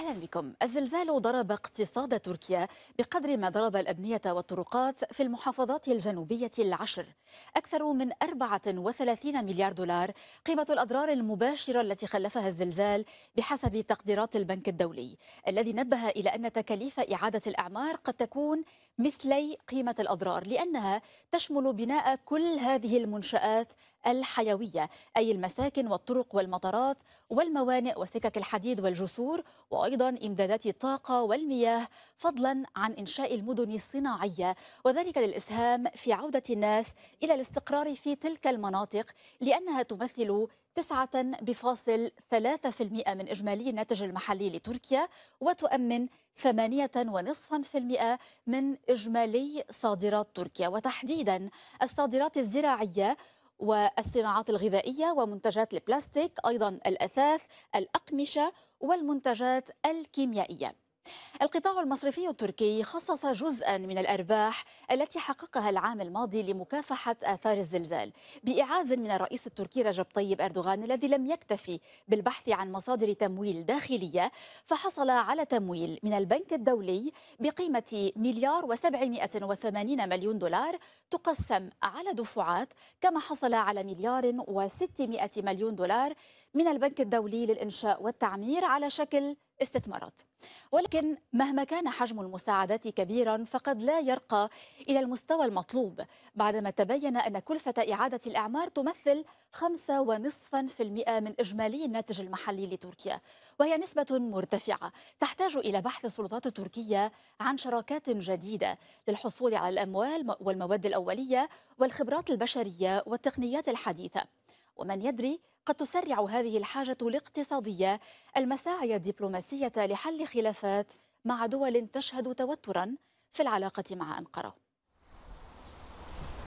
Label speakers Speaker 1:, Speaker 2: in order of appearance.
Speaker 1: أهلا بكم الزلزال ضرب اقتصاد تركيا بقدر ما ضرب الأبنية والطرقات في المحافظات الجنوبية العشر أكثر من 34 مليار دولار قيمة الأضرار المباشرة التي خلفها الزلزال بحسب تقديرات البنك الدولي الذي نبه إلى أن تكاليف إعادة الأعمار قد تكون مثلي قيمة الأضرار لأنها تشمل بناء كل هذه المنشآت الحيوية أي المساكن والطرق والمطارات والموانئ وسكك الحديد والجسور وأيضا إمدادات الطاقة والمياه فضلا عن إنشاء المدن الصناعية وذلك للإسهام في عودة الناس إلى الاستقرار في تلك المناطق لأنها تمثل 9.3% من إجمالي الناتج المحلي لتركيا وتؤمن 8.5% من إجمالي صادرات تركيا وتحديدا الصادرات الزراعية والصناعات الغذائية ومنتجات البلاستيك أيضا الأثاث الأقمشة والمنتجات الكيميائية القطاع المصرفي التركي خصص جزءا من الأرباح التي حققها العام الماضي لمكافحة آثار الزلزال بإعاز من الرئيس التركي رجب طيب أردوغان الذي لم يكتفي بالبحث عن مصادر تمويل داخلية فحصل على تمويل من البنك الدولي بقيمة مليار و780 مليون دولار تقسم على دفعات كما حصل على مليار و600 مليون دولار من البنك الدولي للإنشاء والتعمير على شكل استثمارات ولكن مهما كان حجم المساعدات كبيرا فقد لا يرقى إلى المستوى المطلوب بعدما تبين أن كلفة إعادة الإعمار تمثل 5.5% من إجمالي الناتج المحلي لتركيا وهي نسبة مرتفعة تحتاج إلى بحث السلطات التركية عن شراكات جديدة للحصول على الأموال والمواد الأولية والخبرات البشرية والتقنيات الحديثة ومن يدري قد تسرع هذه الحاجة الاقتصادية المساعي الدبلوماسية لحل خلافات مع دول تشهد توترا في العلاقة مع أنقرة